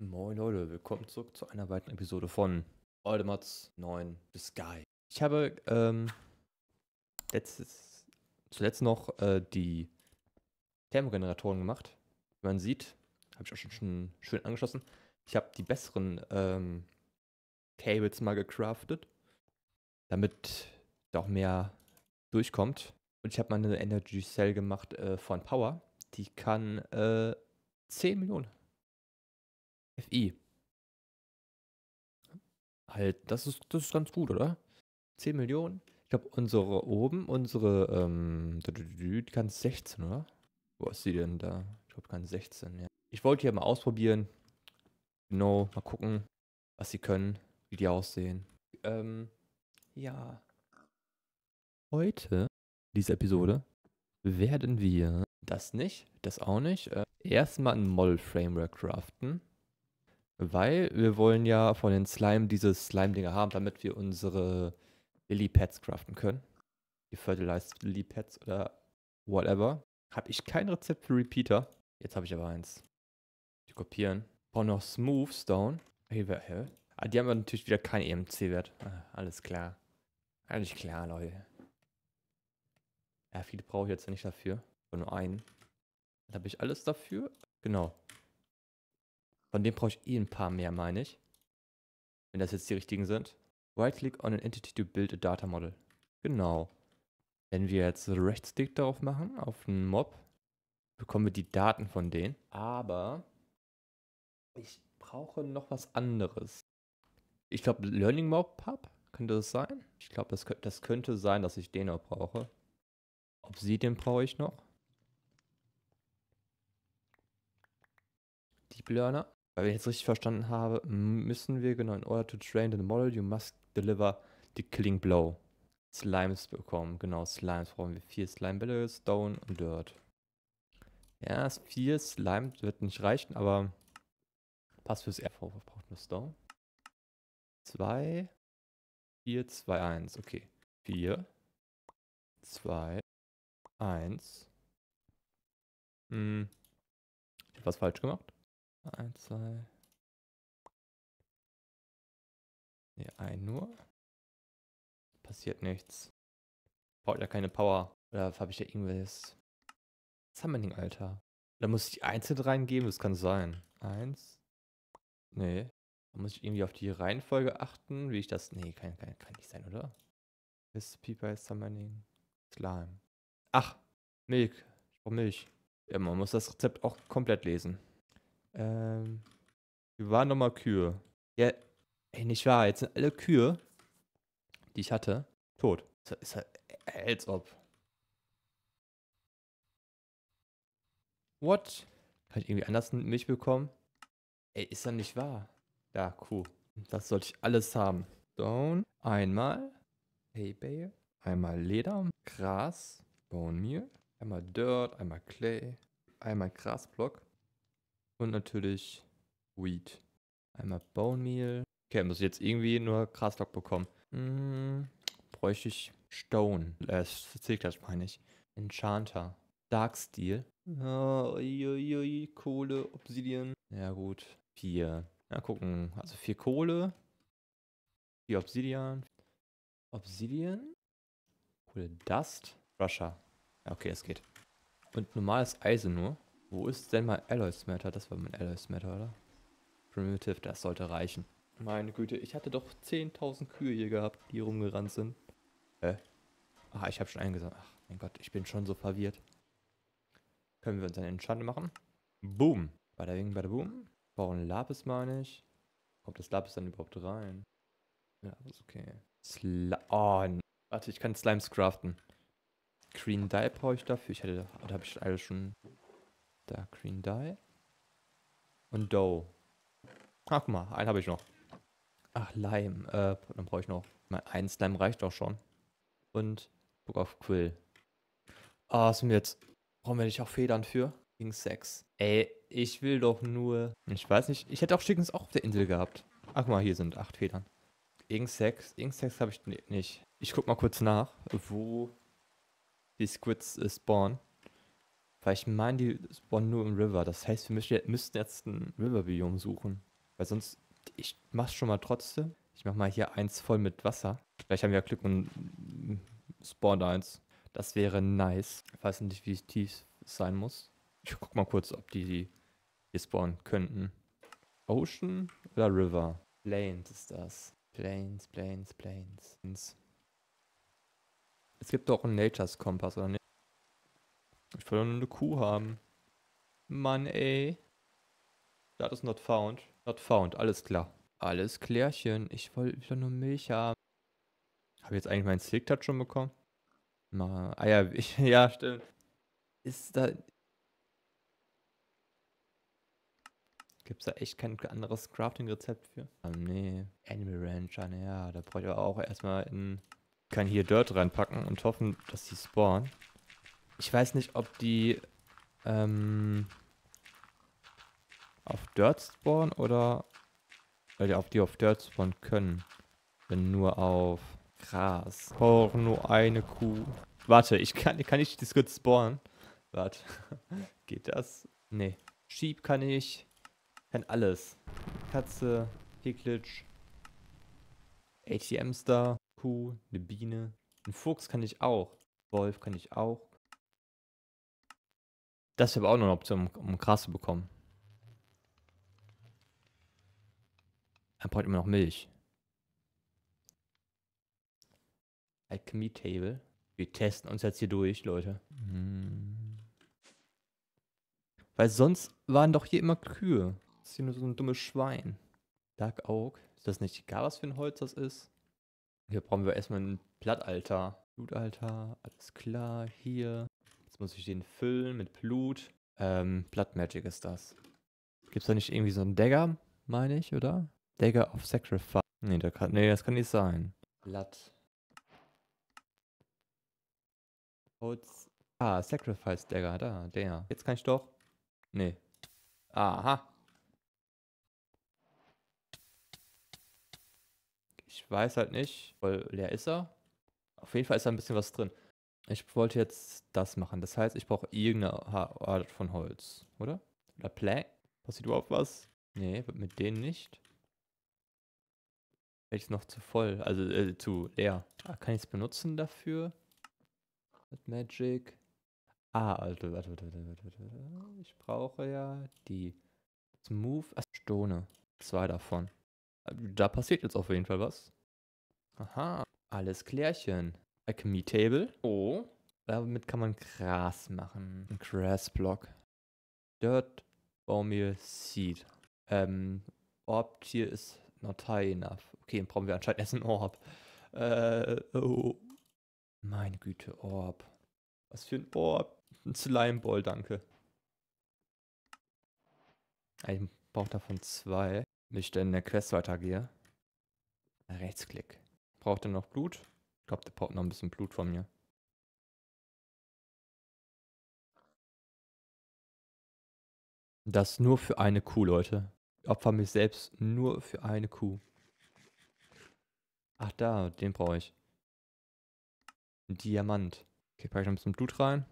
Moin Leute, willkommen zurück zu einer weiteren Episode von Oldemats 9 The Sky. Ich habe ähm, letztes, zuletzt noch äh, die Thermogeneratoren gemacht. Wie man sieht, habe ich auch schon, schon, schön angeschlossen. Ich habe die besseren ähm, Cables mal gecraftet, damit da auch mehr durchkommt. Und ich habe mal eine Energy Cell gemacht äh, von Power. Die kann äh, 10 Millionen FI. Halt, das ist, das ist ganz gut, oder? 10 Millionen. Ich glaube, unsere oben, unsere, ähm, die kann 16, oder? Wo ist sie denn da? Ich glaube, kann 16, ja. Ich wollte hier mal ausprobieren. Genau, mal gucken, was sie können, wie die aussehen. Ähm, ja. Heute, diese Episode, werden wir das nicht, das auch nicht, äh, erstmal ein Model-Framework craften. Weil wir wollen ja von den Slime diese Slime-Dinger haben, damit wir unsere Lily-Pads craften können. Die Fertilized Lily-Pads oder whatever. Habe ich kein Rezept für Repeater. Jetzt habe ich aber eins. Die kopieren. Brauche noch Smooth Stone. Hey, wer, hä? Ah, die haben natürlich wieder keinen EMC-Wert. Ah, alles klar. Eigentlich klar, Leute. Ja, viele brauche ich jetzt nicht dafür. Nur einen. Dann habe ich alles dafür. Genau. Von dem brauche ich eh ein paar mehr, meine ich. Wenn das jetzt die richtigen sind. Right-click on an entity to build a data model. Genau. Wenn wir jetzt Rechtsklick darauf machen, auf einen Mob, bekommen wir die Daten von denen. Aber ich brauche noch was anderes. Ich glaube, Learning Mob Pub könnte das sein. Ich glaube, das, das könnte sein, dass ich den noch brauche. Obsidian brauche ich noch. Deep Learner. Weil wenn ich jetzt richtig verstanden habe, müssen wir genau in order to train the model, you must deliver the killing blow. Slimes bekommen, genau, Slimes brauchen wir. Vier Slimebälle, Stone und Dirt. Ja, vier Slime wird nicht reichen, aber passt fürs RV. Was braucht nur Stone? 2, 4, 2, 1, okay. 4, 2, 1. Hm, ich hab was falsch gemacht. 1, 2. Ne, ein nur. Passiert nichts. Braucht ja keine Power. Oder habe ich da irgendwas? Summoning, Alter? Da muss ich die einzeln reingeben, das kann sein. 1. Nee. Da muss ich irgendwie auf die Reihenfolge achten, wie ich das. Nee, kann, kann, kann nicht sein, oder? Miss Piper ist Summoning. Slime. Ach, Milch. Ich brauche Milch. Ja, man muss das Rezept auch komplett lesen. Ähm, wir waren nochmal Kühe. Ja, ey, nicht wahr. Jetzt sind alle Kühe, die ich hatte, tot. Ist, ist halt, als ob. What? Kann ich irgendwie anders Milch bekommen? Ey, ist das nicht wahr. Ja, cool. Das sollte ich alles haben. Stone. Einmal. Hay Einmal Leder. Gras. Bone Meal. Einmal Dirt. Einmal Clay. Einmal Grasblock. Und natürlich Wheat. Einmal Bone Meal. Okay, muss ich jetzt irgendwie nur Graslock bekommen. Hm, bräuchte ich Stone. Äh, C-Clash meine ich. Enchanter. Dark Steel. Oh, Kohle, Obsidian. Ja, gut. Vier. Na, gucken. Also vier Kohle. Vier Obsidian. Obsidian. Kohle Dust. Rusher. Ja, okay, es geht. Und normales Eisen nur. Wo ist denn mein Alloy Smelter? Das war mein Alloy Smelter, oder? Primitive, das sollte reichen. Meine Güte, ich hatte doch 10.000 Kühe hier gehabt, die rumgerannt sind. Hä? Ach, ich habe schon eingesagt. Ach, mein Gott, ich bin schon so verwirrt. Können wir uns einen Enchant machen? Boom. Bada wing, bada boom. Bauen Lapis, meine ich. Kommt das Lapis dann überhaupt rein? Ja, ist okay. Sla oh, warte, ich kann Slimes craften. Green Dye brauche ich dafür. Ich hätte, da habe ich alles schon Dark Green Die. Und Dough. Ach, guck mal, einen habe ich noch. Ach, Lime. Äh, dann brauche ich noch. Mein ein Slime reicht auch schon. Und Book auf Quill. Ah, sind wir jetzt. Brauchen wir nicht auch Federn für? Gegen Sex. Ey, ich will doch nur. Ich weiß nicht. Ich hätte auch Chickens auch auf der Insel gehabt. Ach guck mal, hier sind acht Federn. Ingsex. Ingsex habe ich nicht. Ich guck mal kurz nach, wo die Squids äh, spawnen. Weil ich meine, die spawnen nur im River. Das heißt, wir müssten jetzt ein River-Biom suchen. Weil sonst, ich mach's schon mal trotzdem. Ich mach mal hier eins voll mit Wasser. Vielleicht haben wir ja Glück und mm, spawnt eins. Das wäre nice. Ich weiß nicht, wie tief es sein muss. Ich guck mal kurz, ob die hier spawnen könnten. Ocean oder River? Plains ist das. Plains, Plains, Plains. Es gibt doch einen Nature's Kompass, oder nicht? Ich wollte doch nur eine Kuh haben. Mann, ey. That is not found. Not found, alles klar. Alles klärchen. Ich wollte will nur Milch haben. Habe jetzt eigentlich meinen Silk Touch schon bekommen? Mal, ah ja, ich, ja, stimmt. Ist da. Gibt's da echt kein anderes Crafting-Rezept für? Ah, nee. Animal Rancher, ah, ja, da ich aber auch erstmal in. Kann hier Dirt reinpacken und hoffen, dass die spawnen ich weiß nicht, ob die ähm, auf Dirt spawnen oder weil die auf die auf Dirt spawnen können. Wenn nur auf Gras. Brauche oh, nur eine Kuh. Warte, ich kann, kann ich das gut spawnen? Warte. Geht das? Nee. Sheep kann ich. Kann alles. Katze, Piglitch, ATM-Star, Kuh, eine Biene. Ein Fuchs kann ich auch. Wolf kann ich auch. Das wäre aber auch noch eine Option, um, um Gras zu bekommen. Er braucht immer noch Milch. Alchemy Table. Wir testen uns jetzt hier durch, Leute. Mhm. Weil sonst waren doch hier immer Kühe. Das ist hier nur so ein dummes Schwein. Dark Oak. Ist das nicht egal, was für ein Holz das ist? Hier brauchen wir erstmal ein Blattaltar. Blutaltar, alles klar. Hier Jetzt muss ich den füllen mit Blut. Ähm, Blood Magic ist das. Gibt's da nicht irgendwie so einen Dagger, meine ich, oder? Dagger of Sacrifice. Nee, da kann, nee das kann nicht sein. Blood. Holz. Ah, Sacrifice Dagger, da, der. Jetzt kann ich doch. Nee. Aha. Ich weiß halt nicht. weil leer ist er. Auf jeden Fall ist da ein bisschen was drin. Ich wollte jetzt das machen. Das heißt, ich brauche irgendeine Art von Holz, oder? Oder Plank? Passiert überhaupt was? Nee, mit denen nicht. Welches noch zu voll, also äh, zu leer. Ah, kann ich es benutzen dafür? Mit Magic. Ah, also, warte, warte, warte, warte, warte. Ich brauche ja die Smooth Stone. Zwei davon. Äh, da passiert jetzt auf jeden Fall was. Aha, alles klärchen. Alchemy Table. Oh. Damit kann man Gras machen. Ein Grassblock. Dirt, Baumil, Seed. Ähm, Orb Tier ist not high enough. Okay, dann brauchen wir anscheinend erst ein Orb. Äh, oh. Meine Güte, Orb. Was für ein Orb. Ein Slime Ball, danke. Ich brauche davon zwei. Wenn ich dann in der Quest weitergehe. Rechtsklick. Braucht er noch Blut? Ich glaube, der braucht noch ein bisschen Blut von mir. Das nur für eine Kuh, Leute. Ich opfer mich selbst nur für eine Kuh. Ach da, den brauche ich. Diamant. Okay, packe ich noch ein bisschen Blut rein.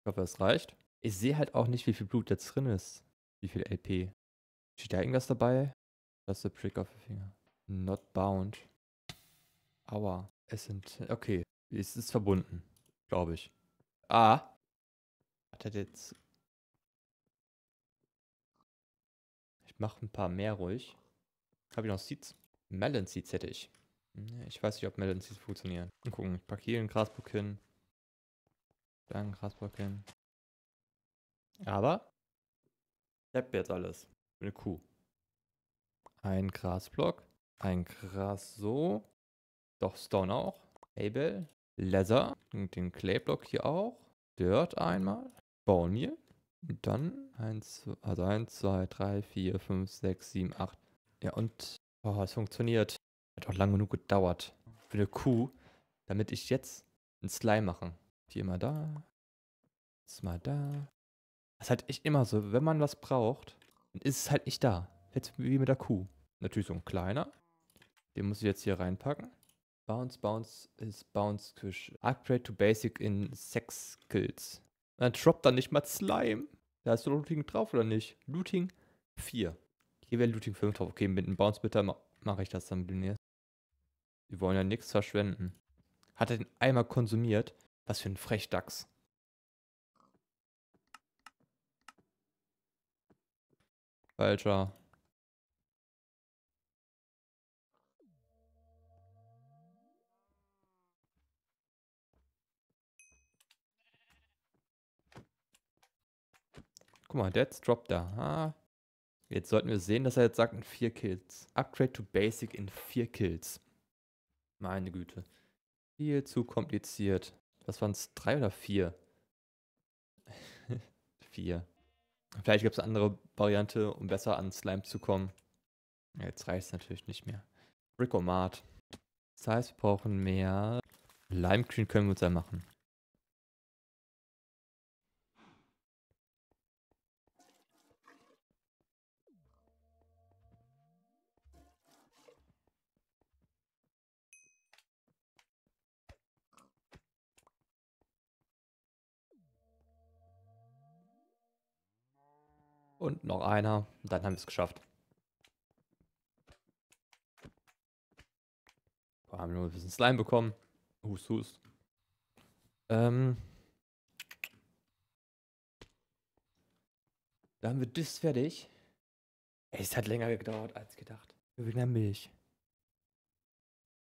Ich hoffe, das reicht. Ich sehe halt auch nicht, wie viel Blut jetzt drin ist. Wie viel LP. Steht da irgendwas dabei? Das ist der Prick auf den Finger. Not bound. Aua. Es sind. Okay. Es ist verbunden. Glaube ich. Ah. Warte er jetzt. Ich mache ein paar mehr ruhig. Habe ich noch Seeds? Melon Seeds hätte ich. Ich weiß nicht, ob Melon Seeds funktionieren. Mal gucken. Ich packe hier einen Grasblock hin. Da einen Grasblock hin. Aber. Ich hab jetzt alles. Eine Kuh. Ein Grasblock. Ein Gras so. Doch, Stone auch. Abel. Leather. Und den Clayblock hier auch. Dirt einmal. Bone hier. Und dann 1, also 1, 2, 3, 4, 5, 6, 7, 8. Ja, und oh, es funktioniert. Hat auch lang genug gedauert. Für eine Kuh. Damit ich jetzt einen Slime machen. Hier mal da. Jetzt mal da. Das ist halt echt immer so. Wenn man was braucht, dann ist es halt nicht da. Jetzt wie mit der Kuh. Natürlich so ein kleiner. Den muss ich jetzt hier reinpacken. Bounce, Bounce ist Bounce Kish. Upgrade to Basic in 6 Skills. Dann droppt da nicht mal Slime. Da ist Looting drauf oder nicht? Looting 4. Hier wäre Looting 5 drauf. Okay, mit einem Bounce bitte mache ich das dann Millionär. Wir wollen ja nichts verschwenden. Hat er den einmal konsumiert? Was für ein Frechdachs. Falscher. Guck mal, Death's Drop da. Ah. Jetzt sollten wir sehen, dass er jetzt sagt, in 4 Kills. Upgrade to Basic in 4 Kills. Meine Güte. Viel zu kompliziert. Was waren es? 3 oder 4? 4. Vielleicht gibt es eine andere Variante, um besser an Slime zu kommen. jetzt reicht es natürlich nicht mehr. Mart. Das heißt, wir brauchen mehr. Lime Green können wir uns ja machen. Und noch einer. Und dann haben wir es geschafft. Wir haben nur ein bisschen Slime bekommen. Hust, hust. Ähm. Da haben wir das fertig. Ey, es hat länger gedauert als gedacht. Wegen der Milch.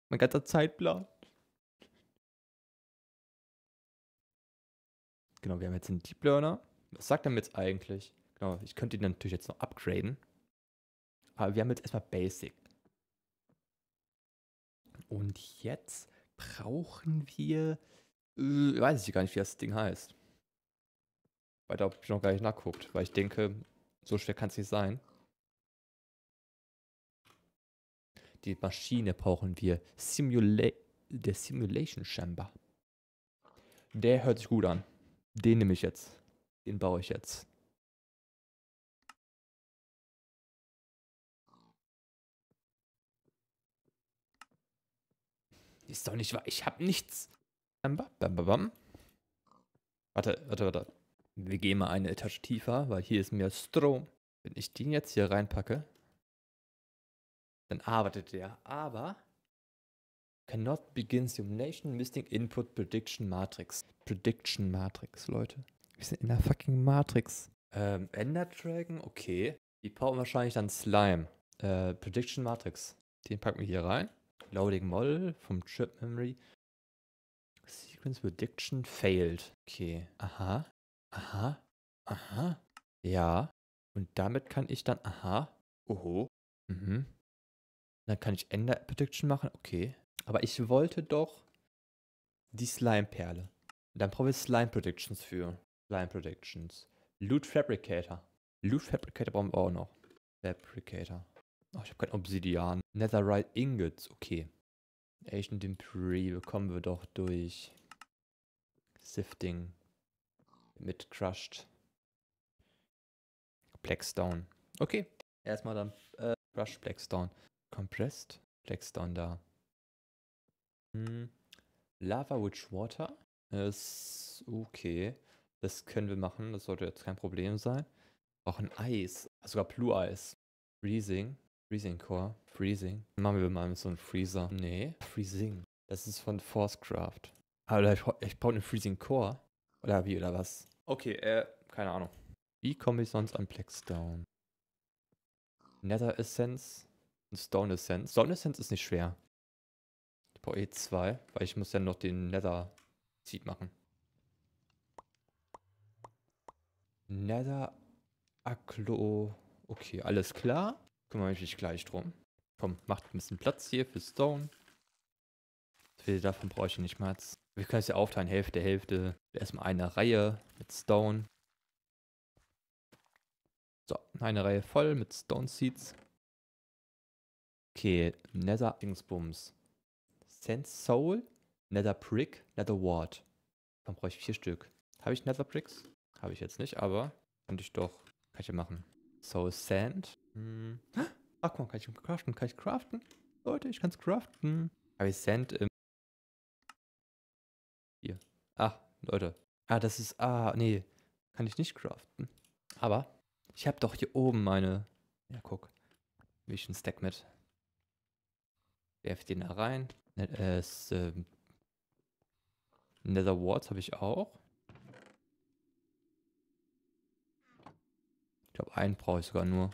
Mein ganzer Zeitplan. Genau, wir haben jetzt einen Deep Learner. Was sagt er mir jetzt eigentlich? Genau, ich könnte ihn natürlich jetzt noch upgraden. Aber wir haben jetzt erstmal Basic. Und jetzt brauchen wir. Äh, weiß ich gar nicht, wie das Ding heißt. Weil da habe ich noch gar nicht nachguckt, weil ich denke, so schwer kann es nicht sein. Die Maschine brauchen wir. Simula der Simulation Chamber. Der hört sich gut an. Den nehme ich jetzt. Den baue ich jetzt. Ist doch nicht wahr. Ich hab nichts. Bam, bam, bam, warte, warte, warte. Wir gehen mal eine Etage tiefer, weil hier ist mehr Strom. Wenn ich den jetzt hier reinpacke, dann arbeitet der. Aber cannot begin simulation missing input prediction matrix. Prediction matrix, Leute. Wir sind in der fucking Matrix. Ähm, Ender Dragon, okay. Die brauchen wahrscheinlich dann Slime. Äh, Prediction Matrix. Den packen wir hier rein. Loading Model vom Trip Memory. Sequence Prediction failed. Okay. Aha. Aha. Aha. Ja. Und damit kann ich dann. Aha. Oho. Mhm. Dann kann ich Ender Prediction machen. Okay. Aber ich wollte doch die Slime-Perle. Dann brauche ich Slime Predictions für. Slime Predictions. Loot Fabricator. Loot Fabricator brauchen wir auch noch. Fabricator. Oh, ich habe kein Obsidian. Netherite Ingots, okay. Asian Dimpree bekommen wir doch durch Sifting mit Crushed. Plexdown. Okay. Erstmal dann äh, Crush Plexdown. Compressed Plexdown da. Hm. Lava Witch Water. Ist okay. Das können wir machen. Das sollte jetzt kein Problem sein. Auch ein Eis. Sogar Blue Eis. Freezing. Freezing Core. Freezing. Machen wir mal mit so einem Freezer. Nee. Freezing. Das ist von Forcecraft. Aber ich, ich baue einen Freezing Core. Oder wie, oder was? Okay, äh, keine Ahnung. Wie komme ich sonst an Plex down? Nether Essence und Stone Essence. Stone Essence ist nicht schwer. Ich brauche eh zwei, weil ich muss ja noch den Nether Seed machen. Nether Aklo. Okay, alles klar kümmere ich mich gleich drum. Komm, macht ein bisschen Platz hier für Stone. Viel davon brauche ich nicht mal. Wir können es ja aufteilen, Hälfte, Hälfte. Erstmal eine Reihe mit Stone. So, eine Reihe voll mit Stone Seeds. Okay, Nether Dingsbums. Sense Soul, Nether Brick, Nether Ward. Dann brauche ich vier Stück. Habe ich Nether Bricks? Habe ich jetzt nicht, aber könnte ich doch. Kann ich ja machen. So, Sand. Hm. Ach, guck mal, kann ich craften? Kann ich craften? Leute, ich kann's craften. Habe ich Sand im... Hier. Ah, Leute. Ah, das ist... Ah, nee. Kann ich nicht craften. Aber ich habe doch hier oben meine... Ja, guck. Wie ich einen Stack mit. Werf den da rein. Äh, äh, ähm, Nether Wards habe ich auch. Ich glaube, einen brauche ich sogar nur.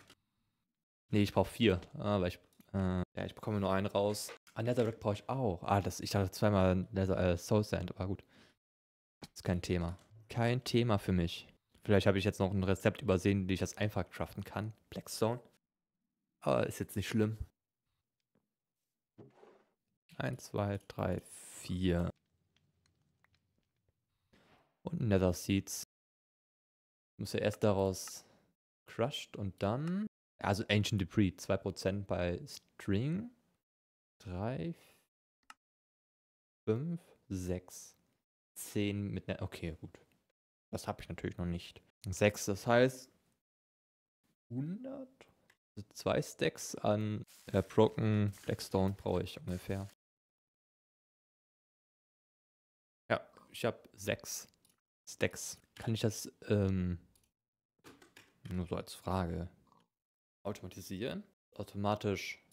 Nee, ich brauche vier. Ah, weil ich, äh, ja, ich bekomme nur einen raus. Ah, Netherrack brauche ich auch. Ah, das, ich dachte zweimal Nether, äh, Soul Sand, aber gut. ist kein Thema. Kein Thema für mich. Vielleicht habe ich jetzt noch ein Rezept übersehen, wie ich das einfach craften kann. Blackstone. Aber ah, ist jetzt nicht schlimm. Eins, zwei, drei, vier. Und Nether Seeds. Ich muss ja erst daraus Crushed und dann. Also Ancient Debris, 2% bei String. 3, 5, 6, 10 mit einer. Okay, gut. Das habe ich natürlich noch nicht. 6, das heißt 100? Also zwei Stacks an äh, Broken Blackstone brauche ich ungefähr. Ja, ich habe sechs Stacks. Kann ich das ähm, nur so als Frage. Automatisieren? Automatisch.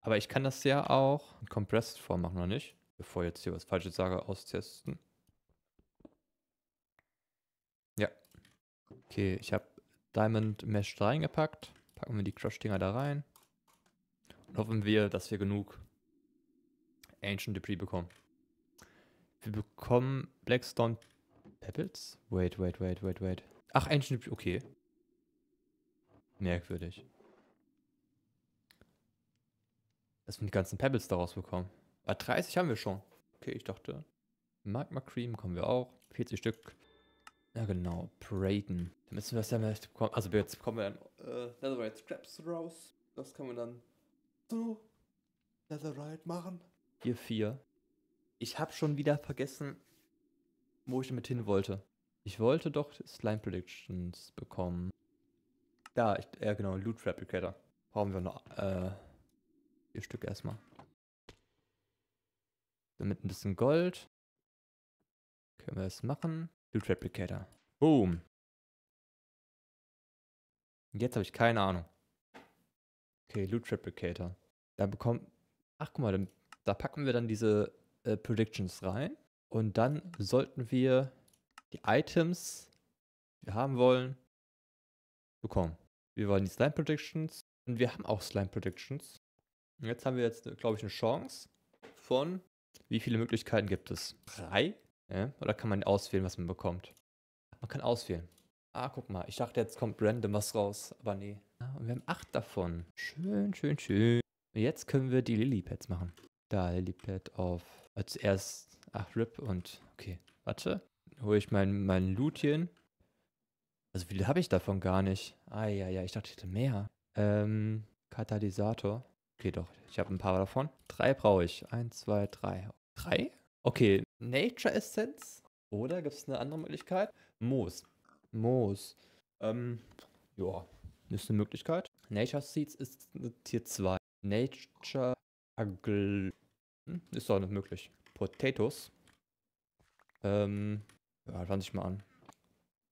Aber ich kann das ja auch in Compressed Form machen, oder nicht? Bevor ich jetzt hier was Falsches sage, austesten. Ja. Okay, ich habe Diamond Mesh reingepackt. Packen wir die Crush-Dinger da rein. Und hoffen wir, dass wir genug Ancient Debris bekommen. Wir bekommen Blackstone Pebbles? Wait, wait, wait, wait, wait. Ach, ein Schnippchen, okay. Merkwürdig. Dass wir die ganzen Pebbles daraus bekommen. Bei ah, 30 haben wir schon. Okay, ich dachte. Magma Cream kommen wir auch. 40 Stück. Ja genau, Brayden. Da müssen wir das ja mal bekommen. Also jetzt bekommen wir dann äh, Netherite Scraps raus. Das können wir dann zu Netherite machen. Hier vier. Ich habe schon wieder vergessen, wo ich damit hin wollte. Ich wollte doch Slime Predictions bekommen. Da, ich, ja genau, Loot Replicator. Brauchen wir noch äh, vier Stück erstmal. Damit ein bisschen Gold. Können wir es machen? Loot Replicator. Boom. Jetzt habe ich keine Ahnung. Okay, Loot Replicator. Da bekommt. Ach guck mal, da packen wir dann diese äh, Predictions rein. Und dann sollten wir die Items, die wir haben wollen, bekommen. Wir wollen die Slime Predictions und wir haben auch Slime Predictions. Und jetzt haben wir jetzt, glaube ich, eine Chance von, wie viele Möglichkeiten gibt es? Drei? Ja? Oder kann man auswählen, was man bekommt? Man kann auswählen. Ah, guck mal, ich dachte, jetzt kommt random was raus, aber nee. Ah, und wir haben acht davon. Schön, schön, schön. Und jetzt können wir die Lilypads machen. Da, Lilypad auf. Als erst. Ach, RIP und. Okay, warte hole ich mein, mein Lutchen. Also viel habe ich davon gar nicht. Ah ja, ja, ich dachte, ich hätte mehr. Ähm, Katalysator. Okay, doch, ich habe ein paar davon. Drei brauche ich. Eins, zwei, drei. Drei? Okay, Nature Essence. Oder gibt es eine andere Möglichkeit? Moos. Moos. Ähm, ja, ist eine Möglichkeit. Nature Seeds ist Tier 2. Nature Agl. Hm, ist doch nicht möglich. Potatoes. Ähm, ja, fange halt, ich mal an.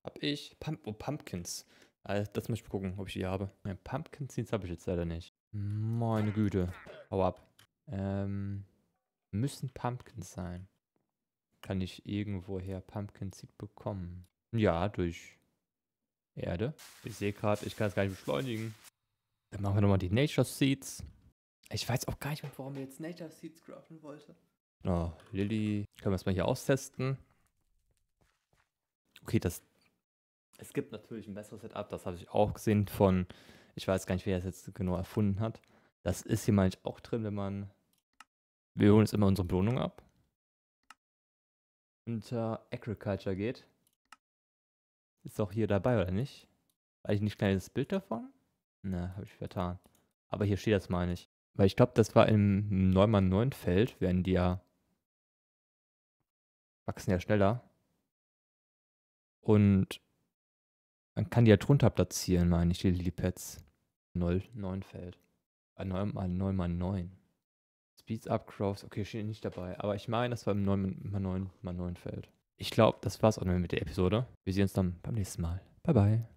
Hab ich Pump oh, Pumpkins. Also, das muss ich gucken, ob ich die habe. Ne, Pumpkin Seeds habe ich jetzt leider nicht. Meine Güte. Hau ab. Ähm, müssen Pumpkins sein. Kann ich irgendwoher Pumpkin Seed bekommen? Ja, durch Erde. Ich sehe gerade, ich kann es gar nicht beschleunigen. Dann machen wir nochmal die Nature Seeds. Ich weiß auch gar nicht, warum wir jetzt Nature Seeds craften wollte. Oh, Lilly. Können wir es mal hier austesten okay, das. Es gibt natürlich ein besseres Setup, das habe ich auch gesehen von, ich weiß gar nicht, wer das jetzt genau erfunden hat. Das ist hier, meine ich, auch drin, wenn man. Wir holen jetzt immer unsere Belohnung ab. Unter Agriculture geht. Ist doch hier dabei, oder nicht? Weil ich nicht kleines Bild davon? Na, ne, habe ich vertan. Aber hier steht das, meine ich. Weil ich glaube, das war im Neumann-9-Feld, werden die ja. wachsen ja schneller. Und man kann die ja halt drunter platzieren, meine ich, die Lilipads. 09 Feld. 9 mal 9 mal 9. Speeds up, Crowds, okay, steht nicht dabei. Aber ich meine, das war im 9 mal 9 mal 9 fällt. Ich glaube, das war's auch mit der Episode. Wir sehen uns dann beim nächsten Mal. Bye bye.